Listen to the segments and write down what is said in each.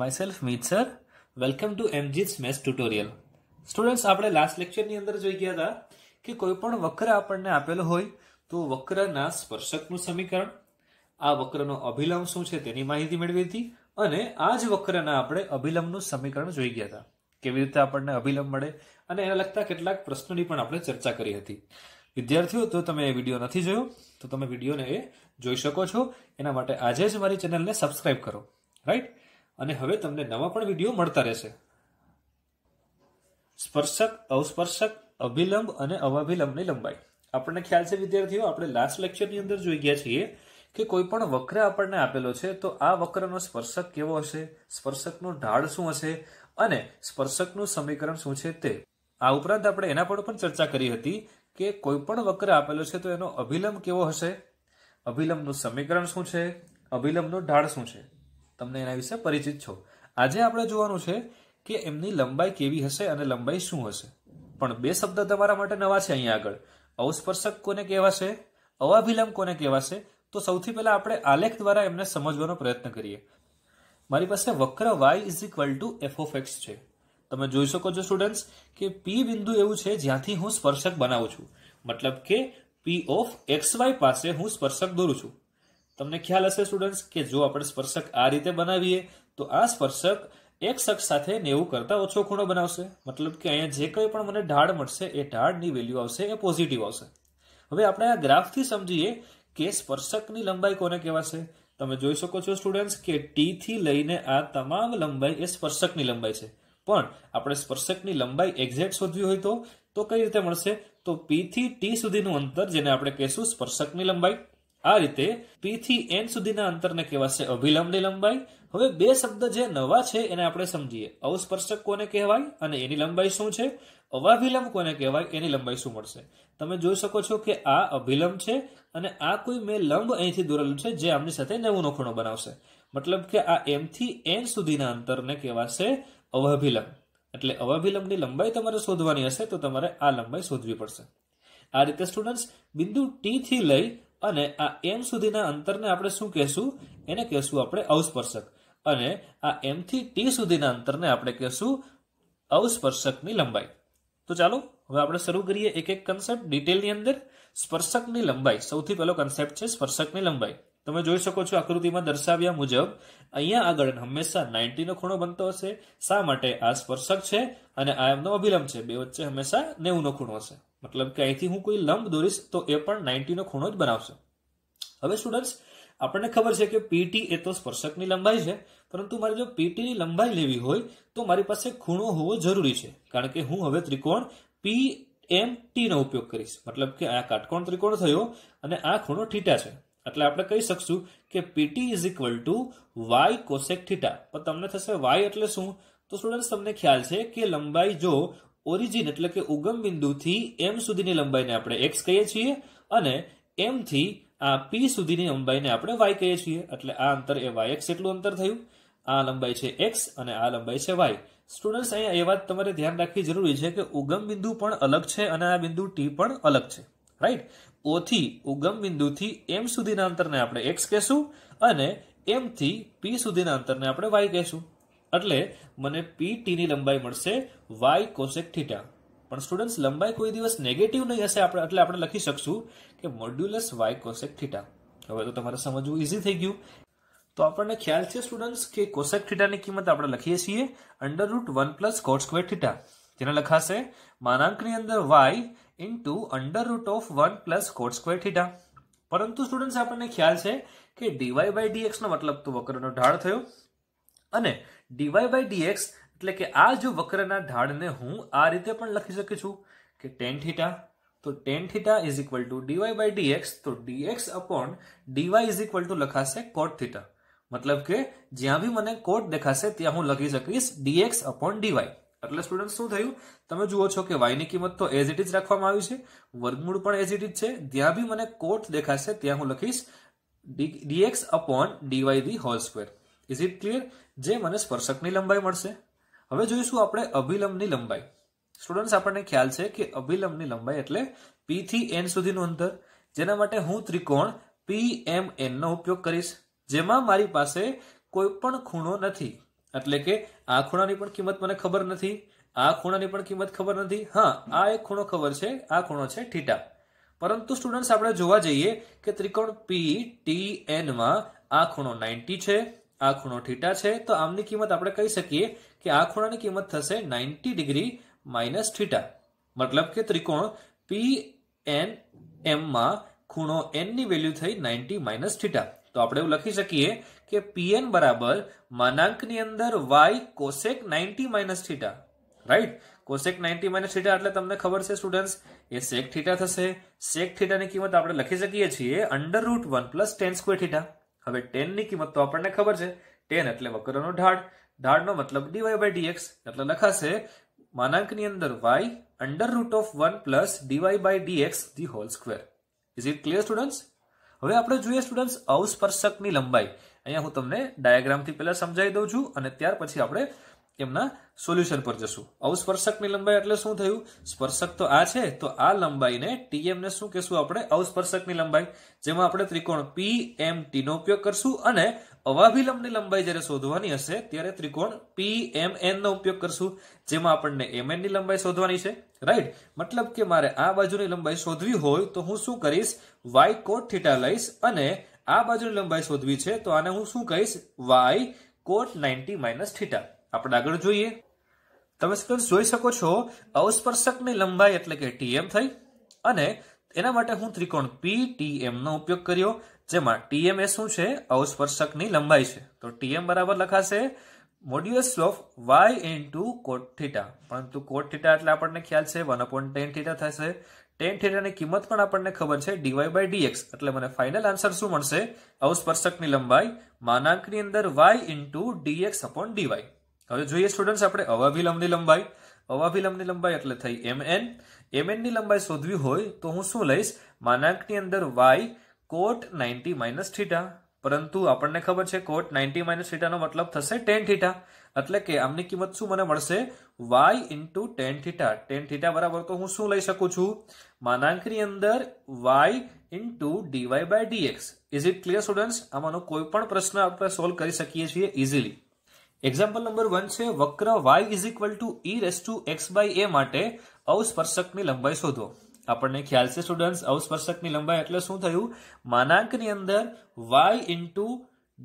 myself Meet sir welcome to MGS maths tutorial students આપણે last લેક્ચરની અંદર જોઈ ગયા હતા કે કોઈ પણ વક્ર આપણને આપેલો હોય તો વક્રના સ્પર્શકનું સમીકરણ આ વક્રનો અભિલંબ શું છે તેની માહિતી મેળવી હતી અને આ જ વક્રના આપણે અભિલંબનું સમીકરણ જોઈ ગયા હતા કેવી રીતે આપણને અભિલંબ મળે અને એને લગતા કેટલાક પ્રશ્નોની પણ આપણે ચર્ચા કરી હતી વિદ્યાર્થીઓ તો તમે એ વિડીયો નથી જોયો તો તમે વિડીયોને એ જોઈ શકો છો એના માટે આજે જ મારી ચેનલને સબસ્ક્રાઇબ કરો રાઈટ અને હવે તમને નવા પણ વિડીયો મળતા રહેશે સ્પર્શક અસ્પર્શક અભિલંબ અને અવાભિલંબની લંબાઈ આપણને ખ્યાલ છે વિદ્યાર્થીઓ આપણે લાસ્ટ લેક્ચરની અંદર જોઈ ગયા છીએ કે કોઈ પણ વક્ર આપણને આપેલો છે તો આ વક્રનો સ્પર્શક કેવો હશે સ્પર્શકનો ઢાળ શું હશે અને સ્પર્શકનું સમીકરણ શું છે તે આ ઉપરાંત આપણે એના પર પણ ચર્ચા કરી હતી કે કોઈ પણ વક્ર આપેલો છે તો એનો અભિલંબ કેવો હશે અભિલંબનું સમીકરણ શું છે અભિલંબનો ઢાળ શું છે તમને એના વિશે પરિચિત છો આજે આપણે જોવાનું છે કે એમની લંબાઈ કેવી હશે અને લંબાઈ શું હશે પણ બે શબ્દ તમારા માટે નવા છે અહીંયા આગળ અવસ્પર્શક કોને કહેવાશે અવાભિલંબ કોને કહેવાશે તો સૌથી પહેલા આપણે આલેખ દ્વારા એમને સમજવાનો પ્રયત્ન કરીએ મારી પાસે વક્ર y is equal to f of છે તમે જોઈ શકો છો સ્ટુડન્ટ્સ કે પી બિંદુ એવું છે જ્યાંથી હું સ્પર્શક બનાવું છું મતલબ કે પી ઓફ એક્સ વાય પાસે હું સ્પર્શક દોરું છું તમને ખ્યાલ હશે સ્ટુડન્ટ્સ કે જો આપણે સ્પર્શક આ રીતે બનાવીએ તો આ સ્પર્શક એક શખ્સ સાથે નેવું કરતાં ઓછો ખૂણો બનાવશે મતલબ કે અહીંયા જે કંઈ પણ મને ઢાળ મળશે એ ઢાળની વેલ્યુ આવશે એ પોઝિટિવ આવશે હવે આપણે આ ગ્રાફથી સમજીએ કે સ્પર્શકની લંબાઈ કોને કહેવાશે તમે જોઈ શકો છો સ્ટુડન્ટ્સ કે ટી થી લઈને આ તમામ લંબાઈ એ સ્પર્શકની લંબાઈ છે પણ આપણે સ્પર્શકની લંબાઈ એક્ઝેક્ટ શોધવી હોય તો તો કઈ રીતે મળશે તો પી થી ટી સુધીનું અંતર જેને આપણે કહીશું સ્પર્શકની લંબાઈ આ રીતે પી થી એન સુધીના અંતરને કહેવાશે અભિલંબની લંબાઈ હવે બે શબ્દ જે નવા છે એને આપણે સમજીએ અવસ્પર્શક કોને કહેવાય અને એની લંબાઈ શું છે અવાભિલંબ કોને કહેવાય એની લંબાઈ શું મળશે તમે જોઈ શકો છો કે આ અભિલંબ છે અને આ કોઈ મેં લંબ અહીંથી દોરેલું છે જે આમની સાથે નવું નોખણો બનાવશે મતલબ કે આ એમ થી એન સુધીના અંતરને કહેવાશે અવાભિલંબ એટલે અવાભિલંબની લંબાઈ તમારે શોધવાની હશે તો તમારે આ લંબાઈ શોધવી પડશે આ રીતે સ્ટુડન્ટ્સ બિંદુ ટી થી લઈ અને આ એમ સુધીના અંતરને આપણે શું કહેશું એને કહેશું આપણે અવસ્પર્શક અને આ એમથી ટી સુધીના અંતરને આપણે કહેશું અવસ્પર્શકની લંબાઈ તો ચાલો હવે આપણે શરૂ કરીએ એક એક કન્સેપ્ટ ડિટેલની અંદર સ્પર્શકની લંબાઈ સૌથી પહેલો કન્સેપ્ટ છે સ્પર્શકની લંબાઈ તમે જોઈ શકો છો આકૃતિમાં દર્શાવ્યા મુજબ અહીંયા આગળ હંમેશા નાઇન્ટીનો ખૂણો બનતો હશે શા માટે આ સ્પર્શક છે અને આ એમનો અભિલંબ છે બે વચ્ચે હંમેશા નેવુંનો ખૂણો હશે મતલબ કે અહીંથી હું કોઈ લંબ દોરીશ તો એ પણ નાઇન્ટીનો ખૂણો જ બનાવશે હવે સ્ટુડન્ટ્સ આપણને ખબર છે કે પીટી એ તો સ્પર્શકની લંબાઈ છે પરંતુ મારે જો પીટીની લંબાઈ લેવી હોય તો મારી પાસે ખૂણો હોવો જરૂરી છે કારણ કે હું હવે ત્રિકોણ પી એમ ટીનો ઉપયોગ કરીશ મતલબ કે આ કાટકોણ ત્રિકોણ થયો અને આ ખૂણો ઠીટા છે એટલે આપણે કહી શકશું કે PT is equal to y cosec theta પણ તમને થશે વાય એટલે શું તો સ્ટુડન્ટ્સ તમને ખ્યાલ છે કે લંબાઈ જો ઓરિજિન એટલે કે ઉગમ બિંદુથી એમ સુધીની લંબાઈને આપણે એક્સ કહીએ છીએ અને એમથી આ પી સુધીની લંબાઈને આપણે વાય કહીએ છીએ એટલે આ અંતર એ વાય એક્સ એટલું અંતર થયું આ લંબાઈ છે એક્સ અને આ લંબાઈ છે વાય સ્ટુડન્ટ્સ અહીંયા એ વાત તમારે ધ્યાન રાખવી જરૂરી છે કે ઉગમ બિંદુ પણ અલગ છે અને આ બિંદુ ટી પણ અલગ છે રાઈટ ઓથી ઉગમ બિંદુથી એમ સુધીના અંતરને આપણે એક્સ કહેશું અને એમથી પી સુધીના અંતરને આપણે વાય કહેશું એટલે મને પી ટીની લંબાઈ મળશે વાય કોસેક થીટા પણ સ્ટુડન્ટ્સ લંબાઈ કોઈ દિવસ નેગેટિવ નહીં હશે આપણે એટલે આપણે લખી શકશું કે મોડ્યુલસ વાય કોસેક થીટા હવે તો તમારે સમજવું ઇઝી થઈ ગયું તો આપણને ખ્યાલ છે સ્ટુડન્ટ્સ કે કોસેક થીટાની કિંમત આપણે લખીએ છીએ under root one plus cot square theta જેને લખાશે માનાંકની અંદર y into under root of one plus cot square theta પરંતુ સ્ટુડન્ટ્સ આપણને ખ્યાલ છે કે ડીવાય બાય ડીએક્સનો મતલબ તો વક્રનો ઢાળ થયો અને ડીવાય બાય ડીએક્સ એટલે કે આ જો વક્રના ઢાળને હું આ રીતે પણ લખી શકું છું કે ટેન થીટા તો tan theta is equal to dy by dx તો dx upon dy is equal to લખાશે કોટ થીટા મતલબ કે જ્યાં બી મને કોટ દેખાશે ત્યાં હું લખી શકીશ ડીએક્સ અપોન ડીવાય એટલે સ્ટુડન્ટ શું થયું તમે જુઓ છો કે વાયની કિંમત તો એઝ ઇટ ઇઝ રાખવામાં આવી છે વર્ગમૂળ પણ એઝ ઇટ ઇઝ છે જ્યાં બી મને કોટ દેખાશે ત્યાં હું લખીશ dx upon dy the whole square is it clear જે મને સ્પર્શકની લંબાઈ મળશે હવે જોઈશું આપણે અભિલંબની લંબાઈ સ્ટુડન્ટ્સ આપણને ખ્યાલ છે કે અભિલંબની લંબાઈ એટલે પી થી એન સુધીનું અંતર જેના માટે હું ત્રિકોણ પી એમ એનનો ઉપયોગ કરીશ જેમાં મારી પાસે કોઈ પણ ખૂણો નથી એટલે કે આ ખૂણાની પણ કિંમત મને ખબર નથી આ ખૂણાની પણ કિંમત ખબર નથી હા આ એક ખૂણો ખબર છે આ ખૂણો છે થીટા પરંતુ સ્ટુડન્ટ્સ આપણે જોવા જઈએ કે ત્રિકોણ પી ટી એનમાં આ ખૂણો નાઇન્ટી છે આ ખૂણો થીટા છે તો આમની કિંમત આપણે કહી શકીએ કે આ ખૂણાની કિંમત થશે નાઇન્ટી ડિગ્રી માઇનસ થીટા મતલબ કે ત્રિકોણ પી એન એમમાં ખૂણો એનની વેલ્યુ થઈ નાઇન્ટી માઇનસ થીટા તો આપણે એવું લખી શકીએ કે પીએન બરાબર માનાંકની અંદર y cosec ninety minus theta right cosec ninety minus theta એટલે તમને ખબર છે સ્ટુડન્ટ્સ એ સેક થીટા થશે સેક થીટાની કિંમત આપણે લખી શકીએ છીએ under root one plus tan square theta હવે ટેનની કિંમત તો આપણને ખબર છે ટેન એટલે વક્રનો ઢાળ ઢાળનો મતલબ ડીવાય બાય ડીએક્સ એટલે લખાશે માનાંકની અંદર y under root of one plus dy by dx the whole square is it clear students હવે આપણે જોઈએ સ્ટુડન્ટ્સ અવસ્પર્શકની લંબાઈ અહીંયા હું તમને ડાયાગ્રામથી પહેલાં સમજાવી દઉં છું અને ત્યાર પછી આપણે એમના સોલ્યુશન પર જશું અવસ્પર્શકની લંબાઈ એટલે શું થયું સ્પર્શક તો આ છે તો આ લંબાઈને ટીએમ ને શું કહેશું આપણે અવસ્પર્શકની લંબાઈ જેમાં આપણે ત્રિકોણ પી એમ ટી નો ઉપયોગ કરશું અને અવાભિલંબની લંબાઈ જ્યારે શોધવાની હશે ત્યારે ત્રિકોણ પી એમ એન નો ઉપયોગ કરશું જેમાં આપણને એમ એન ની લંબાઈ શોધવાની છે રાઈટ મતલબ કે મારે આ બાજુની લંબાઈ શોધવી હોય તો હું શું કરીશ વાય કોટ થીટા લઈશ અને આ બાજુની લંબાઈ શોધવી છે તો આને હું શું કહીશ y cot ninety minus theta આપણે આગળ જોઈએ તમે સ્ટુડન્ટ જોઈ શકો છો અવસ્પર્શકની લંબાઈ એટલે કે ટીએમ થઈ અને એના માટે હું ત્રિકોણ પી નો ઉપયોગ કર્યો જેમાં ટીએમ એ શું છે અવસ્પર્શકની લંબાઈ છે તો ટીએમ બરાબર લખાશે modulus of y into cot theta પરંતુ કોટથીટા એટલે આપણને ખ્યાલ છે વન અપોન ટેન થીટા થશે ટેન થીટાની કિંમત પણ આપણને ખબર છે ડીવાય બાય ડીએક્સ એટલે મને ફાઇનલ આન્સર શું મળશે અવસ્પર્શકની લંબાઈ માનાંકની અંદર y in into dx upon dy હવે જોઈએ સ્ટુડન્ટ આપણે અવાભિલંબની લંબાઈ અવાભિલંબની લંબાઈ એટલે થઈ એમ એન એમ એનની લંબાઈ શોધવી હોય તો હું શું લઈશ માનાંકની અંદર y cot ninety minus theta પરંતુ આપણને ખબર છે કોટ નાઇન્ટી માઇનસ થીટાનો મતલબ થશે ટેન થીટા એટલે કે આમની કિંમત શું મને મળશે y into tan theta tan theta બરાબર તો હું શું લઈ શકું છું માનાંકની અંદર y into dy by dx is it clear students આમાંનો કોઈ પણ પ્રશ્ન આપણે સોલ્વ કરી શકીએ છીએ ઇઝીલી એક્ઝામ્પલ નંબર વન છે વક્ર y is equal to e raise to x by a માટે અવસ્પર્શકની લંબાઈ શોધો આપણને ખ્યાલ છે સ્ટુડન્ટ્સ અવસ્પર્શકની લંબાઈ એટલે શું થયું માનાંકની અંદર y into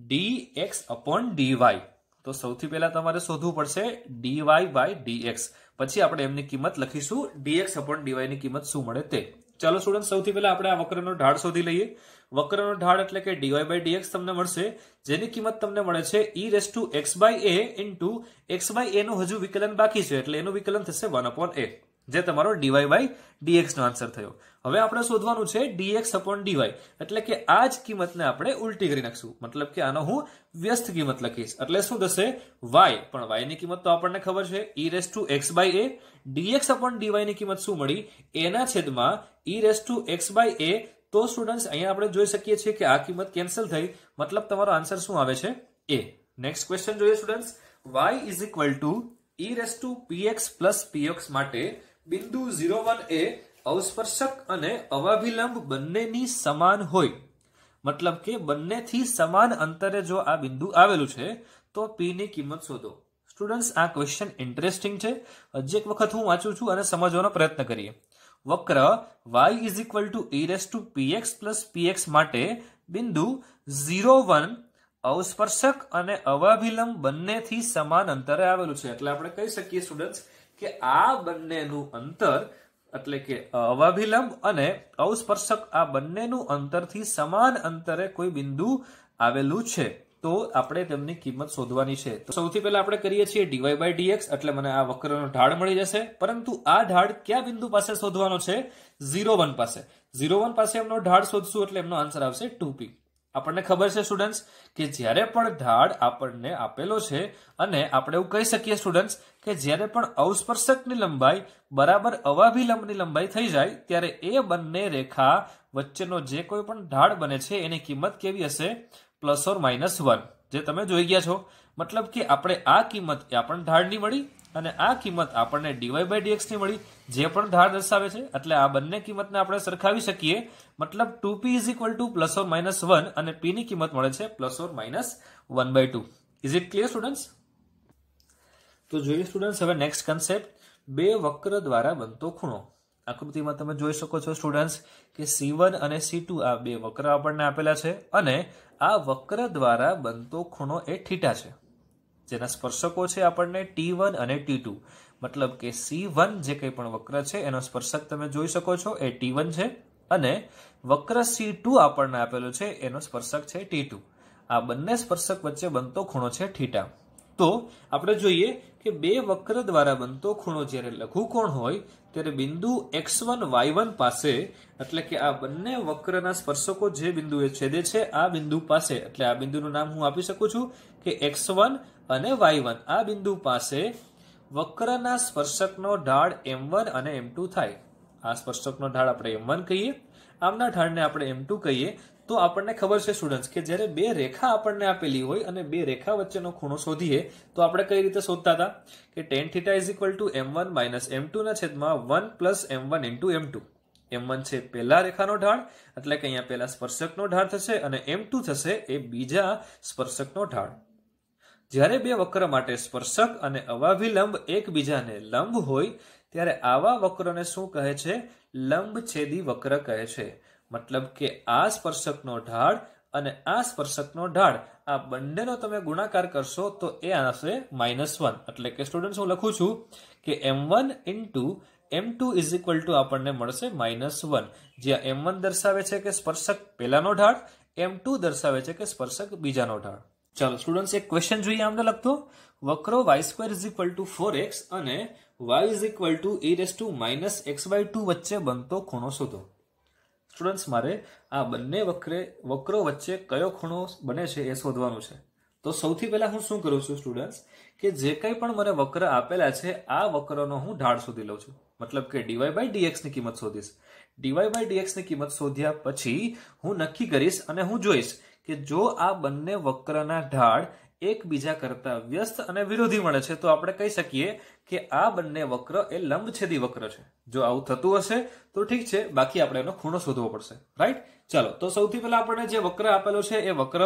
d x upon d y તો સૌથી પહેલા તમારે શોધવું પડશે dy y by d x પછી આપણે એમની કિંમત લખીશું ડીએક્સ અપોન ડીવાયની કિંમત શું મળે તે ચાલો સ્ટુડન્ટ સૌથી પહેલા આપણે આ વક્રનો ઢાળ શોધી લઈએ વક્રનો ઢાળ એટલે કે ડીવાય બાય ડીએક્સ તમને મળશે જેની કિંમત તમને મળે છે e raise to x by a into x by a હજુ વિકલન બાકી છે એટલે એનું વિકલન થશે વન અપોન એ જે તમારો ડીવાય બાય ડીએક્સનો આન્સર થયો હવે આપણે શોધવાનું છે ડીએક્સ અપોન ડીવાય એટલે કે આ જ કિંમતને આપણે ઉલટી કરી નાખશું મતલબ કે આનો હું વ્યસ્ત કિંમત લખીશ એટલે શું થશે વાય પણ વાયની કિંમત તો આપણને ખબર છે e raise to x by a dx upon ડીવાયની કિંમત શું મળી એના છેદમાં e raise to x by a તો સ્ટુડન્ટ્સ અહીંયા આપણે જોઈ શકીએ છીએ કે આ કિંમત કેન્સલ થઈ મતલબ તમારો આન્સર શું આવે છે એ નેક્સ્ટ ક્વેશ્ચન જોઈએ students y is equal to e raise to px plus px માટે બિંદુ ઝીરો વન એ અવસ્પર્શક અને અવાભિલંબ બંનેની સમાન હોય મતલબ કે બંનેથી સમાન અંતરે જો આ બિંદુ આવેલું છે તો પી ની કિંમત શોધો સ્ટુડન્ટ્સ આ ક્વેશ્ચન ઇન્ટરેસ્ટિંગ છે હજી એક વખત હું વાંચું છું અને સમજવાનો પ્રયત્ન કરીએ વક્ર y is equal to e raise to px plus px માટે બિંદુ ઝીરો વન અવસ્પર્શક અને અવાભિલંબ બંનેથી સમાન અંતરે આવેલું છે એટલે આપણે કહી શકીએ સ્ટુડન્ટ્સ કે આ બંનેનું અંતર એટલે કે અવાભિલંબ અને અવસ્પર્શક આ બંનેનું અંતરથી સમાન અંતરે કોઈ બિંદુ આવેલું છે તો આપણે તેમની કિંમત શોધવાની છે તો સૌથી પહેલા આપણે કરીએ છીએ ડીવાય બાય ડીએક્સ એટલે મને આ વક્રનો ઢાળ મળી જશે પરંતુ આ ઢાળ કયા બિંદુ પાસે શોધવાનો છે ઝીરો વન પાસે ઝીરો વન પાસે એમનો ઢાળ શોધશું એટલે એમનો આન્સર આવશે ટુ પી આપણને ખબર છે સ્ટુડન્ટ્સ કે જ્યારે પણ ઢાળ આપણને આપેલો છે અને આપણે એવું કહી શકીએ સ્ટુડન્ટ્સ કે જ્યારે પણ અવસ્પર્શકની લંબાઈ બરાબર અવાભિલંબની લંબાઈ થઈ જાય ત્યારે એ બંને રેખા વચ્ચેનો જે કોઈ પણ ઢાળ બને છે એની કિંમત કેવી હશે પ્લસ ઓર માઇનસ વન જે તમે જોઈ ગયા છો મતલબ કે આપણે આ કિંમત એ આપણને ઢાળની મળી અને આ કિંમત આપણને ડીવાય બાય ડીએક્સની મળી જે પણ ધાર દર્શાવે છે એટલે આ બંને કિંમતને આપણે સરખાવી શકીએ મતલબ two p is equal to plus or minus one અને પીની કિંમત મળે છે plus or minus one by two is it clear students તો જોઈએ સ્ટુડન્ટ્સ હવે નેક્સ્ટ કન્સેપ્ટ બે વક્ર દ્વારા બનતો ખૂણો આકૃતિમાં તમે જોઈ શકો છો સ્ટુડન્ટ્સ કે સી વન અને સી ટુ આ બે વક્ર આપણને આપેલા છે અને આ વક્ર દ્વારા બનતો ખૂણો એ થીટા છે જેના સ્પર્શકો છે આપણને ટી વન અને ટી ટુ મતલબ કે સી વન જે કંઈ પણ વક્ર છે એનો સ્પર્શક તમે જોઈ શકો છો એ ટી વન છે અને વક્ર સી ટુ આપણને આપેલો છે એનો સ્પર્શક છે ટી ટુ આ બંને સ્પર્શક વચ્ચે બનતો ખૂણો છે થીટા તો આપણે જોઈએ કે બે વક્ર દ્વારા બનતો ખૂણો જ્યારે લઘુકોણ હોય ત્યારે બિંદુ એક્સ વન વાય વન પાસે એટલે કે આ બંને વક્રના સ્પર્શકો જે બિંદુએ છેદે છે આ બિંદુ પાસે એટલે આ બિંદુનું નામ હું આપી શકું છું કે એક્સ વન અને વાય વન આ બિંદુ પાસે વક્રના સ્પર્શકનો ઢાળ એમ વન અને એમ ટુ થાય આ સ્પર્શકનો ઢાળ આપણે એમ વન કહીએ આમના ઢાળને આપણે એમ ટુ કહીએ તો આપણને ખબર છે સ્ટુડન્ટ્સ કે જ્યારે બે રેખા આપણને આપેલી હોય અને બે રેખા વચ્ચેનો ખૂણો શોધીએ તો આપણે કઈ રીતે શોધતા હતા કે tan theta is equal to m one minus m ટુના છેદમાં one plus m one into m two m one છે પહેલા રેખાનો ઢાળ એટલે કે અહીંયા પહેલા સ્પર્શકનો ઢાળ થશે અને એમ ટુ થશે એ બીજા સ્પર્શકનો ઢાળ જ્યારે બે વક્ર માટે સ્પર્શક અને અવાભિલંબ એકબીજાને લંબ હોય ત્યારે આવા વક્રને શું કહે છે લંબછેદી વક્ર કહે છે મતલબ કે આ સ્પર્શકનો ઢાળ અને આ સ્પર્શકનો ઢાળ આ બંનેનો તમે ગુણાકાર કરશો તો એ આવશે માઇનસ વન એટલે કે સ્ટુડન્ટ હું લખું છું કે m one into m two is equal to આપણને મળશે માઇનસ વન જ્યાં એમ વન દર્શાવે છે કે સ્પર્શક પહેલાનો ઢાળ એમ ટુ દર્શાવે છે કે સ્પર્શક બીજાનો ઢાળ ચાલો સ્ટુડન્ટ્સ એક ક્વેશ્ચન જોઈએ આમને લગતો વક્રો y square is equal to four x અને y is equal to e raise to minus x by two વચ્ચે બનતો ખૂણો શોધો સ્ટુડન્ટ્સ મારે આ બંને વક્રે વક્રો વચ્ચે કયો ખૂણો બને છે એ શોધવાનું છે તો સૌથી પહેલાં હું શું કરું છું સ્ટુડન્ટ્સ કે જે કંઈ પણ મને વક્ર આપેલા છે આ વક્રનો હું ઢાળ શોધી લઉં છું મતલબ કે ડીવાય બાય ડીએક્સની કિંમત શોધીશ ડીવાય બાય ડીએક્સની કિંમત શોધ્યા પછી હું નક્કી કરીશ અને હું જોઈશ કે જો આ બંને વક્રના ઢાળ એકબીજા કરતાં વ્યસ્ત અને વિરોધી મળે છે તો આપણે કહી શકીએ કે આ બંને વક્ર એ લંબછેદી વક્ર છે જો આવું થતું હશે તો ઠીક છે બાકી આપણે એનો ખૂણો શોધવો પડશે રાઈટ ચાલો તો સૌથી પહેલા આપણે જે વક્ર આપેલો છે એ વક્ર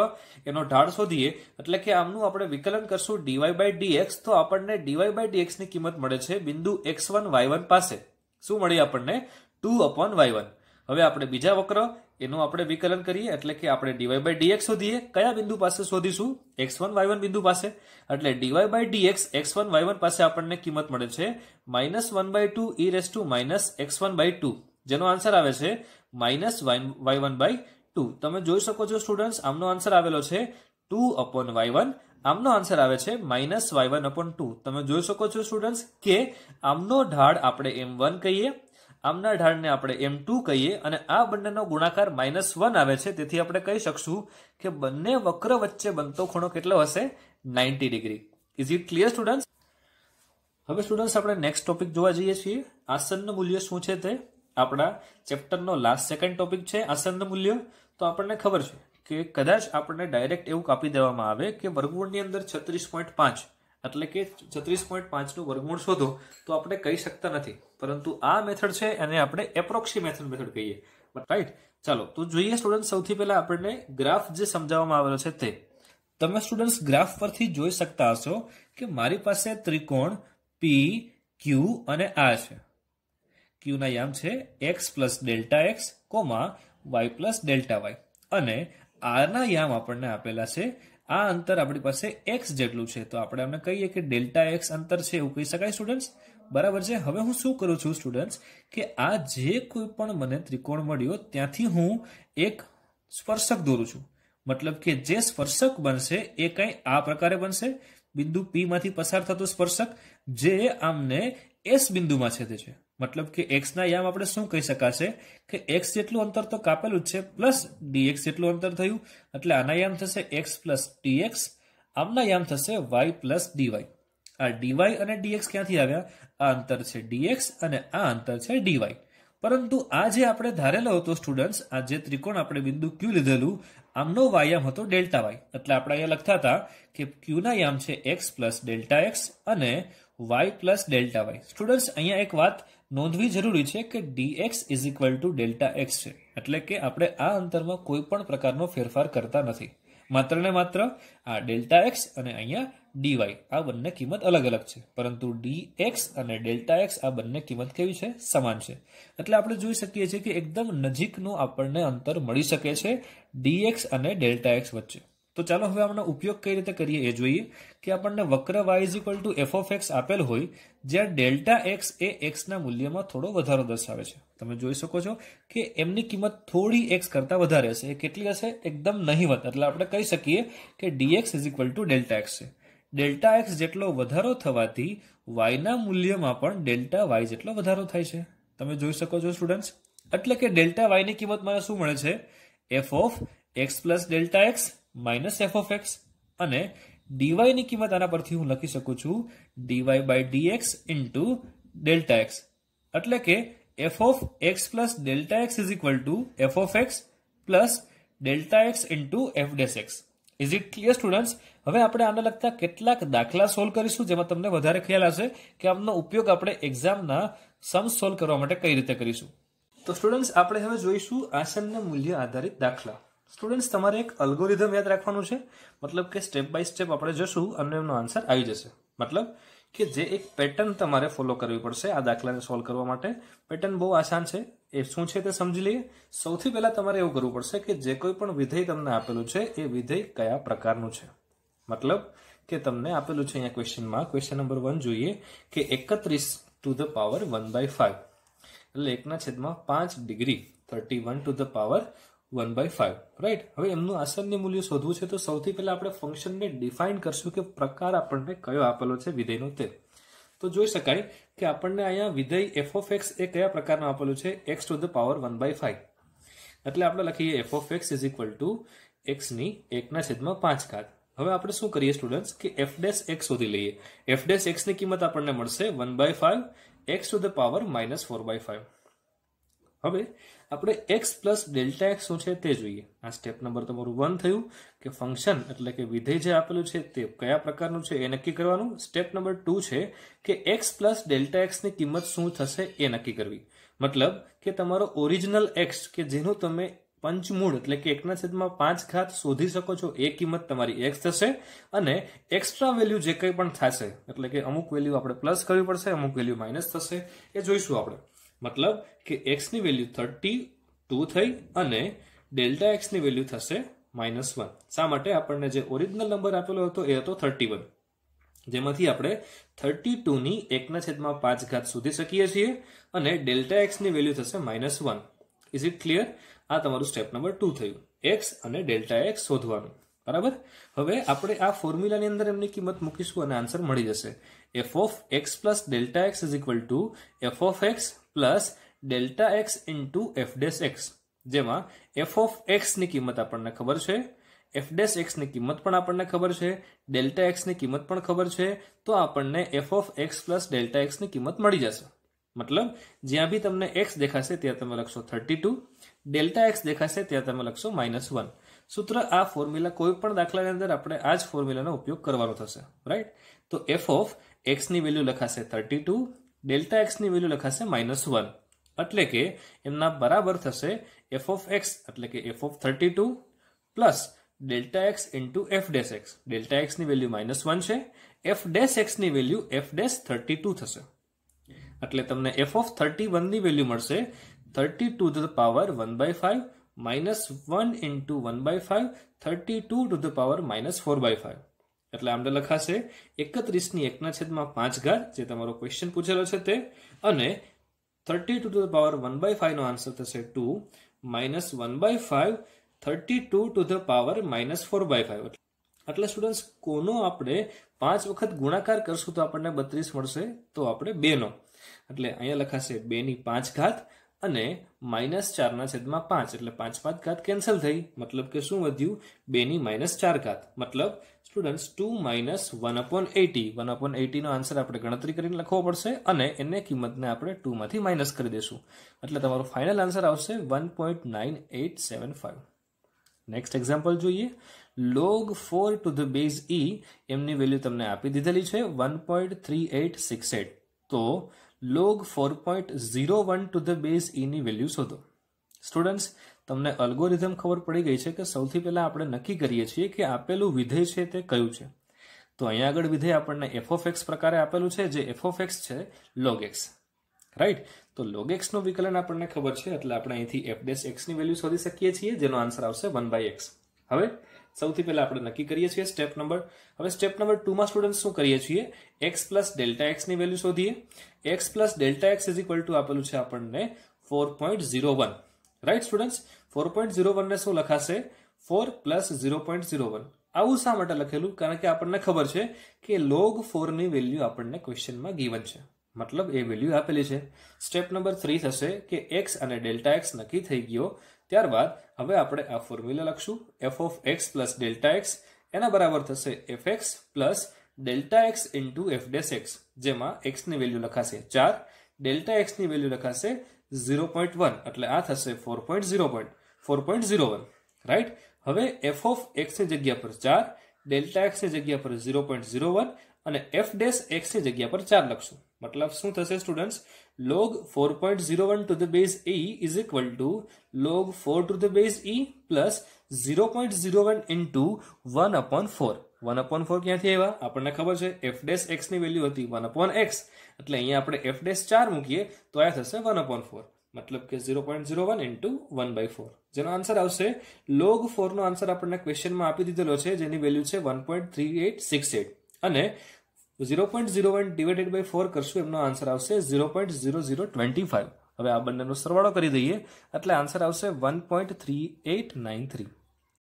એનો ઢાળ શોધીએ એટલે કે આમનું આપણે વિકલન કરશું ડીવાય બાય ડીએક્સ તો આપણને ડીવાય બાય ડીએક્સની કિંમત મળે છે બિંદુ એક્સ વન વાય વન પાસે શું મળી આપણને ટુ અપોન વાય વન હવે આપણે બીજા વક્ર એનું આપણે વિકલન કરીએ એટલે કે આપણે ડીવાય બાય ડીએક્સ શોધીએ કયા બિંદુ પાસે શોધીશું એક્સ વન વાય વન બિંદુ પાસે એટલે dy by dx x one y one પાસે આપણને કિંમત મળે છે minus one by two e raise to minus x one by two જેનો આન્સર આવે છે minus y one by two તમે જોઈ શકો છો સ્ટુડન્ટ્સ આમનો આન્સર આવેલો છે ટુ અપોન વાય વન આમનો આન્સર આવે છે minus y one upon two તમે જોઈ શકો છો સ્ટુડન્ટ્સ કે આમનો ઢાળ આપણે એમ વન કહીએ આમના ઢાળને આપણે એમ ટુ કહીએ અને આ બંનેનો ગુણાકાર માઇનસ વન આવે છે તેથી આપણે કહી શકશું કે બંને વક્ર વચ્ચે બનતો ખૂણો કેટલો હશે ninety degree is it clear students હવે સ્ટુડન્ટ્સ આપણે નેક્સ્ટ ટોપિક જોવા જઈએ છીએ આસનનું મૂલ્ય શું છે તે આપણા ચેપ્ટરનો લાસ્ટ સેકન્ડ ટોપિક છે આસનનું મૂલ્ય તો આપણને ખબર છે કે કદાચ આપણને ડાયરેક્ટ એવું કાપી દેવામાં આવે કે વર્ગમૂળની અંદર છત્રીસ પોઈન્ટ પાંચ એટલે કે છત્રીસ પોઈન્ટ પાંચનું વર્ગમૂળ શોધો તો આપણે કહી શકતા નથી પરંતુ આ મેથડ છે એને આપણે એપ્રોક્સિમેશન મેથડ કહીએ રાઈટ ચાલો તો જોઈએ સ્ટુડન્ટ સૌથી પહેલા આપણને ગ્રાફ જે સમજાવવામાં આવેલો છે તે તમે સ્ટુડન્ટ્સ ગ્રાફ પરથી જોઈ શકતા હશો કે મારી પાસે ત્રિકોણ પી ક્યુ અને આર છે ક્યુના યામ છે x plus delta x comma y plus delta y અને આરના યામ આપણને આપેલા છે આ અંતર આપણી પાસે એક્સ જેટલું છે તો આપણે અમે કહીએ કે ડેલ્ટા એક્સ અંતર છે એવું કહી શકાય સ્ટુડન્ટ્સ બરાબર છે હવે હું શું કરું છું સ્ટુડન્ટ્સ કે આ જે કોઈ પણ મને ત્રિકોણ મળ્યો ત્યાંથી હું એક સ્પર્શક દોરું છું મતલબ કે જે સ્પર્શક બનશે એ કંઈ આ પ્રકારે બનશે બિંદુ પી માંથી પસાર થતો સ્પર્શક જે આમને એસ બિંદુમાં છેદે છે મતલબ કે એક્સના યામ આપણે શું કહી શકાશે કે એક્સ જેટલું અંતર તો કાપેલું જ છે પ્લસ ડીએક્સ જેટલું અંતર થયું એટલે આના યામ થશે એક્સ પ્લસ ડીએક્સ આમના યામ થશે વાય પ્લસ ડીવાય આ ડીવાય અને ડીએક્સ ક્યાંથી આવ્યા આ અંતર છે ડીએક્સ અને આ અંતર છે ડીવાય પરંતુ આ જે આપણે ધારેલો હતો સ્ટુડન્ટ્સ આ જે ત્રિકોણ આપણે બિંદુ ક્યુ લીધેલું આમનો વાયામ હતો ડેલ્ટા વાય એટલે આપણે અહીંયા લખતા હતા કે ક્યુના યામ છે એક્સ પ્લસ ડેલ્ટા એક્સ અને y plus delta y students અહીંયા એક વાત નોંધવી જરૂરી છે કે dx is equal to delta x છે એટલે કે આપણે આ અંતરમાં કોઈ પણ પ્રકારનો ફેરફાર કરતા નથી માત્ર ને માત્ર આ ડેલ્ટા એક્સ અને અહીંયા dy આ બંને કિંમત અલગ અલગ છે પરંતુ dx અને ડેલ્ટા એક્સ આ બંને કિંમત કેવી છે સમાન છે એટલે આપણે જોઈ શકીએ છીએ કે એકદમ નજીકનું આપણને અંતર મળી શકે છે dx અને ડેલ્ટા એક્સ વચ્ચે તો ચાલો હવે આમનો ઉપયોગ કઈ રીતે કરીએ એ જોઈએ કે આપણને વક્ર y એક્સ આપેલ હોય જ્યાં ડેલ્ટા એક્સ એ એક્સના મૂલ્યમાં થોડો વધારો દર્શાવે છે તમે જોઈ શકો છો કે એમની કિંમત થોડી એક્સ કરતાં વધારે હશે એ કેટલી હશે એકદમ નહીવત એટલે આપણે કહી શકીએ કે dx is equal to delta x છે ડેલ્ટા એક્સ જેટલો વધારો થવાથી વાયના મૂલ્યમાં પણ ડેલ્ટા વાય જેટલો વધારો થાય છે તમે જોઈ શકો છો સ્ટુડન્ટ્સ એટલે કે ડેલ્ટા વાયની કિંમત મને શું મળે છે f of x plus delta x minus f of x અને ડીવાયની કિંમત આના પરથી હું લખી શકું છું dy by dx into delta x એટલે કે f of x plus delta x is equal to f of x plus delta x into f dash x is it clear students હવે આપણે આને લગતા કેટલાક દાખલા સોલ્વ કરીશું જેમાં તમને વધારે ખ્યાલ આવશે કે આમનો ઉપયોગ આપણે એક્ઝામના સમ સોલ્વ કરવા માટે કઈ રીતે કરીશું તો સ્ટુડન્ટ્સ આપણે હવે જોઈશું આસનના મૂલ્ય આધારિત દાખલા સ્ટુડન્ટ્સ તમારે એક અલ્ગોરિધમ યાદ રાખવાનું છે મતલબ કે સ્ટેપ બાય સ્ટેપ આપણે જશું અને એમનો આન્સર આવી જશે મતલબ કે જે એક પેટર્ન તમારે ફોલો કરવી પડશે આ દાખલાને સોલ્વ કરવા માટે પેટર્ન બહુ આસાન છે એ શું છે તે સમજી લઈએ સૌથી પહેલાં તમારે એવું કરવું પડશે કે જે કોઈ પણ વિધેય તમને આપેલું છે એ વિધેય કયા પ્રકારનું છે મતલબ કે તમને આપેલું છે અહીંયા ક્વેશ્ચનમાં ક્વેશ્ચન નંબર વન જોઈએ કે એકત્રીસ to the power one by five એટલે એકના છેદમાં પાંચ degree thirty one to the power one by five right હવે એમનું આસનની મૂલ્ય શોધવું છે તો સૌથી પહેલાં આપણે ફંક્શનને ડિફાઇન કરશું કે પ્રકાર આપણને કયો આપેલો છે વિધેયનો તે તો જોઈ શકાય કે આપણને અહીંયા વિધેય એફ ઓફ એક્સ એ કયા પ્રકારનો આપેલું છે x to the power one by five એટલે આપણે લખીએ f of x is equal to એક્સની એકના છેદમાં પાંચ ઘાત હવે આપણે શું કરીએ સ્ટુડન્ટ્સ કે એફ ડેસ એક્સ શોધી લઈએ એફ ડેસ એક્સની કિંમત આપણને મળશે one by five x to the power minus four by five હવે આપણે એક્સ પ્લસ ડેલ્ટા એક્સ શું છે તે જોઈએ આ સ્ટેપ નંબર તમારું વન થયું કે ફંક્શન એટલે કે વિધેય જે આપેલું છે તે કયા પ્રકારનું છે એ નક્કી કરવાનું સ્ટેપ નંબર ટુ છે કે એક્સ પ્લસ ડેલ્ટા એક્સની કિંમત શું થશે એ નક્કી કરવી મતલબ કે તમારો ઓરિજિનલ એક્સ કે જેનું તમે પંચમૂળ એટલે કે એકના છેદમાં પાંચ ઘાત શોધી શકો છો એ કિંમત તમારી એક્સ થશે અને એક્સ્ટ્રા વેલ્યુ જે કંઈ પણ થશે એટલે કે અમુક વેલ્યુ આપણે પ્લસ કરવી પડશે અમુક વેલ્યુ માઇનસ થશે એ જોઈશું આપણે મતલબ કે એક્સની વેલ્યુ થર્ટી ટુ થઈ અને ડેલ્ટા એક્સની વેલ્યુ થશે માઇનસ વન શા માટે આપણને જે ઓરિજિનલ નંબર આપેલો હતો એ હતો થર્ટી વન જેમાંથી આપણે થર્ટી ટુની એકના છેદમાં પાંચ ઘાત શોધી શકીએ છીએ અને ડેલ્ટા એક્સની વેલ્યુ થશે minus one is it clear આ તમારું સ્ટેપ નંબર ટુ થયું એક્સ અને ડેલ્ટા એક્સ શોધવાનું બરાબર હવે આપણે આ ફોર્મ્યુલાની અંદર એમની કિંમત મૂકીશું અને આન્સર મળી જશે f of x plus delta x is equal to f of x plus delta x into f dash x જેમાં એફ ઓફ એક્સની કિંમત આપણને ખબર છે એફ ડેસ એક્સની કિંમત પણ આપણને ખબર છે ડેલ્ટા એક્સની કિંમત પણ ખબર છે તો આપણને f of x plus delta એક્સની કિંમત મળી જશે મતલબ જ્યાં બી તમને એક્સ દેખાશે ત્યાં તમે લખશો થર્ટી ટુ ડેલ્ટા એક્સ દેખાશે ત્યાં તમે લખશો માઇનસ વન સૂત્ર આ ફોર્મ્યુલા કોઈ પણ દાખલાની અંદર આપણે આ જ ફોર્મ્યુલાનો ઉપયોગ કરવાનો થશે રાઈટ તો એફ ઓફ એક્સની વેલ્યુ લખાશે થર્ટી ટુ ડેલ્ટા એક્સની વેલ્યુ લખાશે માઇનસ વન એટલે કે એમના બરાબર થશે એફ ઓફ એક્સ એટલે કે f of thirty two plus delta x into f dash x delta એક્સની વેલ્યુ માઇનસ વન છે એફ ડેસ એક્સની value f dash thirty two થશે એટલે તમને એફ ઓફ થર્ટી વનની વેલ્યુ મળશે thirty two the power one by five minus one into one by five thirty two to the power minus four by five એટલે આમને લખાશે એકત્રીસની એકના છેદમાં પાંચ ઘાત જે તમારો ક્વેશ્ચન પૂછેલો છે તે અને thirty two to the power one by નો આન્સર થશે two minus one by five thirty two to the power minus four by five એટલે સ્ટુડન્ટ્સ કોનો આપણે પાંચ વખત ગુણાકાર કરશું તો આપણને બત્રીસ મળશે તો આપણે બેનો એટલે અહીંયા લખાશે બેની પાંચ ઘાત અને માઇનસ ચારના છેદમાં પાંચ એટલે પાંચ પાંચ ઘાત કેન્સલ થઈ મતલબ કે શું વધ્યું બેની માઇનસ ચાર ઘાત મતલબ students two minus one upon eighty one upon એટીનો આન્સર આપણે ગણતરી કરીને લખવો પડશે અને એને કિંમતને આપણે ટુમાંથી માઇનસ કરી દઈશું એટલે તમારો ફાઇનલ આન્સર આવશે one point nine eight seven five next example જોઈએ log four to the base e એમની વેલ્યુ તમને આપી દીધેલી છે one point three eight six eight તો log four point zero one to the base ઈની value શોધો સ્ટુડન્ટ્સ તમને અલ્ગોરિધમ ખબર પડી ગઈ છે કે સૌથી પહેલાં આપણે નક્કી કરીએ છીએ કે આપેલું વિધેય છે તે કયું છે તો અહીંયા આગળ વિધેય આપણને એફ ઓફ એક્સ પ્રકારે આપેલું છે જે એફ ઓફ એક્સ છે લોગ એક્સ રાઈટ તો લોગ એક્સનું વિકલન આપણને ખબર છે એટલે આપણે અહીંથી એફ ડેસ એક્સની વેલ્યુ શોધી શકીએ છીએ જેનો આન્સર આવશે વન બાય એક્સ હવે સૌથી પહેલાં આપણે નક્કી કરીએ છીએ સ્ટેપ નંબર હવે સ્ટેપ નંબર ટુમાં સ્ટુડન્ટ શું કરીએ છીએ એક્સ પ્લસ ડેલ્ટા એક્સની વેલ્યુ શોધીએ x plus delta x is equal to આપેલું છે આપણને four point zero one right student four point zero વનને શું લખાશે four plus zero point zero one આવું શા માટે લખેલું કારણ કે આપણને ખબર છે કે લોગ ફોરની વેલ્યુ આપણને ક્વેશ્ચનમાં ગીવન છે મતલબ એ વેલ્યુ આપેલી છે સ્ટેપ નંબર થ્રી થશે કે એક્સ અને ડેલ્ટા એક્સ નક્કી થઈ ગયો ત્યારબાદ હવે આપણે આ ફોર્મ્યુલા લખશું f of x plus delta x એના બરાબર થશે f x plus delta x into f dash x જેમાં એક્સની વેલ્યુ લખાશે ચાર ડેલ્ટા એક્સની વેલ્યુ લખાશે ઝીરો પોઈન્ટ વન એટલે આ થશે four point zero point four point zero one right હવે એફ ઓફ એક્સની જગ્યા પર ચાર ડેલ્ટા એક્સની જગ્યા પર ઝીરો પોઈન્ટ ઝીરો વન અને એફ ડેશ એક્સની જગ્યા પર ચાર લખશું મતલબ શું થશે students log four point zero one to the base e is equal to log four to the base e plus zero point zero one into one upon four one upon four ક્યાંથી આવ્યા આપણને ખબર છે f dash એક્સની value હતી one upon x એટલે અહીંયા આપણે એફ ડેશ ચાર મૂકીએ તો આ થશે વન અપોન ફોર મતલબ કે zero point zero one into one by four જેનો આન્સર આવશે લોગ ફોરનો આન્સર આપણને ક્વેશ્ચનમાં આપી દીધેલો છે જેની વેલ્યુ છે one point three eight six eight અને zero point zero one divided by four કરશું એમનો આન્સર આવશે zero point zero zero twenty five હવે આ બંનેનો સરવાળો કરી દઈએ એટલે આન્સર આવશે one point three eight nine three